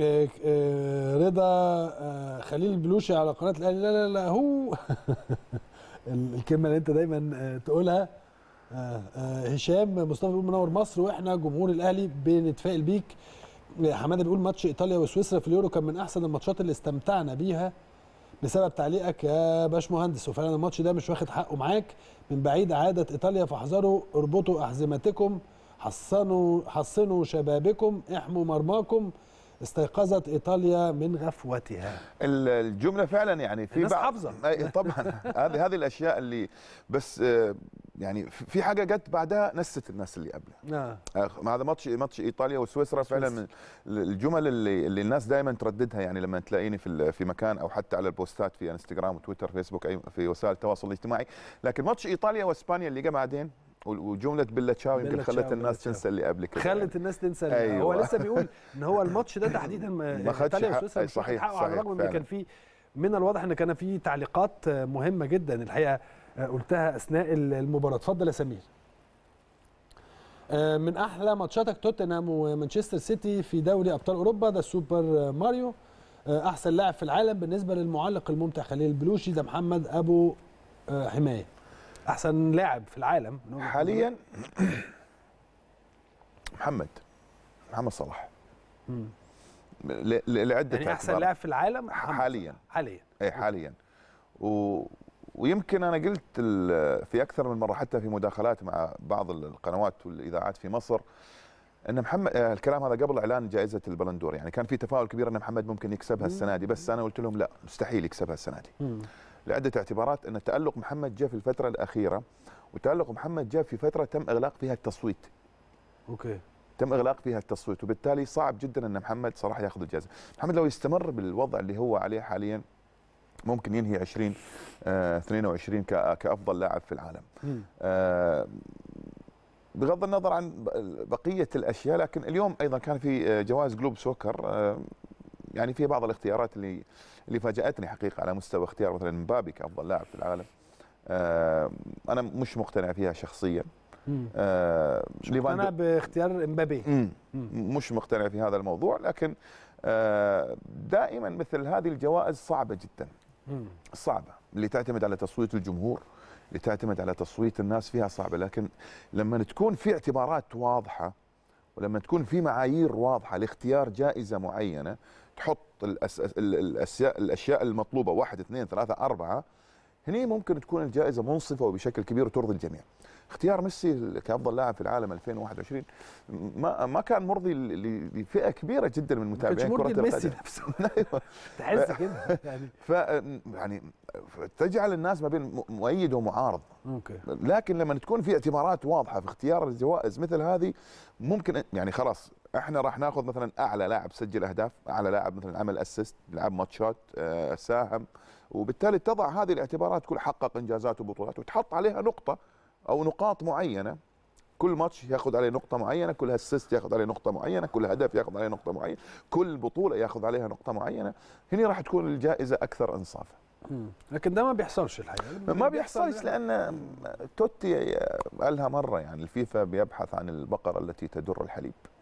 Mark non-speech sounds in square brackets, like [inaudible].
آه، آه، رضا آه، خليل البلوشي على قناه الاهلي لا لا لا هو [laughs] الكلمه اللي انت دايما تقولها هشام مصطفى بيقول منور مصر واحنا جمهور الاهلي بنتفائل بيك حماده بيقول ماتش ايطاليا وسويسرا في اليورو كان من احسن الماتشات اللي استمتعنا بيها بسبب تعليقك يا باشمهندس وفعلا الماتش ده مش واخد حقه معاك من بعيد عاده ايطاليا فاحذروا اربطوا احزمتكم حصنوا حصنوا شبابكم احموا مرماكم استيقظت ايطاليا من غفوتها الجمله فعلا يعني في الناس بع... حافظه طبعا هذه هذه الاشياء اللي بس آه، يعني في حاجه جت بعدها نست الناس اللي قبلها نعم آه، هذا ماتش ماتش ايطاليا وسويسرا فعلا من الجمل اللي, اللي الناس دائما ترددها يعني لما تلاقيني في في مكان او حتى على البوستات في انستغرام وتويتر فيسبوك اي في وسائل التواصل الاجتماعي لكن ماتش ايطاليا واسبانيا اللي جا بعدين وجمله بيلا تشاو يمكن يعني. خلت الناس تنسى اللي قبل كده خلت الناس تنسى أيوة. هو لسه بيقول ان هو الماتش ده تحديدا [laughs] ما خدش حقه صحيح على الرغم ان كان في من الواضح ان كان في تعليقات مهمه جدا الحقيقه آه، قلتها اثناء المباراه اتفضل يا سمير آه، من احلى ماتشاتك توتنهام ومانشستر سيتي في دوري ابطال اوروبا ده السوبر ماريو احسن لاعب في العالم بالنسبه للمعلق الممتع خليل البلوشي ده محمد ابو آه، حمايه احسن لاعب في العالم حاليا محمد محمد صلاح امم لعده يعني احسن لاعب في العالم محمد. حاليا حاليا اي حاليا و... ويمكن انا قلت في اكثر من مره حتى في مداخلات مع بعض القنوات والاذاعات في مصر ان محمد آه، الكلام هذا قبل اعلان جائزه البلندور يعني كان في تفاؤل كبير ان محمد ممكن يكسبها السنه دي بس انا قلت لهم لا مستحيل يكسبها السنه دي لعده اعتبارات ان تالق محمد جاء في الفتره الاخيره وتالق محمد جاء في فتره تم اغلاق فيها التصويت. اوكي. تم اغلاق فيها التصويت وبالتالي صعب جدا ان محمد صراحه ياخذ الجائزه، محمد لو يستمر بالوضع اللي هو عليه حاليا ممكن ينهي 20 آه 22 كافضل لاعب في العالم. آه بغض النظر عن بقيه الاشياء لكن اليوم ايضا كان في آه، جوائز جلوب سوكر آه يعني في بعض الاختيارات اللي اللي فاجاتني حقيقه على مستوى اختيار مثلا مبابي كافضل لاعب في العالم آه، انا مش مقتنع فيها شخصيا آه، مش مقتنع باختيار مبابي مش مقتنع في هذا الموضوع لكن آه، دائما مثل هذه الجوائز صعبه جدا صعبه اللي تعتمد على تصويت الجمهور اللي تعتمد على تصويت الناس فيها صعبه لكن لما تكون في اعتبارات واضحه ولما تكون في معايير واضحه لاختيار جائزه معينه تحط الأس... الأشياء الاشياء المطلوبه واحد اثنين ثلاثه اربعه هني ممكن تكون الجائزه منصفه وبشكل كبير وترضي الجميع. اختيار ميسي كافضل لاعب في العالم 2021 ما ما كان مرضي لفئه كبيره جدا من متابعين كره القدم ميسي نفسه [laughs] ايوه [laughs] تحس كده يعني ف يعني تجعل الناس ما بين مؤيد ومعارض اوكي لكن لما تكون في اعتبارات واضحه في اختيار الجوائز مثل هذه ممكن يعني خلاص احنا راح ناخذ مثلا اعلى لاعب سجل اهداف، اعلى لاعب مثلا عمل اسيست، لعب ماتشات، آه، ساهم، وبالتالي تضع هذه الاعتبارات كل حقق انجازات وبطولات وتحط عليها نقطه او نقاط معينه كل ماتش ياخذ عليه نقطة معينة، كل اسيست ياخذ عليه نقطة معينة، كل هدف ياخذ عليه نقطة معينة، كل بطولة ياخذ عليها نقطة معينة، هنا راح تكون الجائزة أكثر إنصافا. لكن ده ما بيحصلش الحقيقة ما بيحصلش لأن توتي قالها مرة يعني الفيفا بيبحث عن البقرة التي تدر الحليب.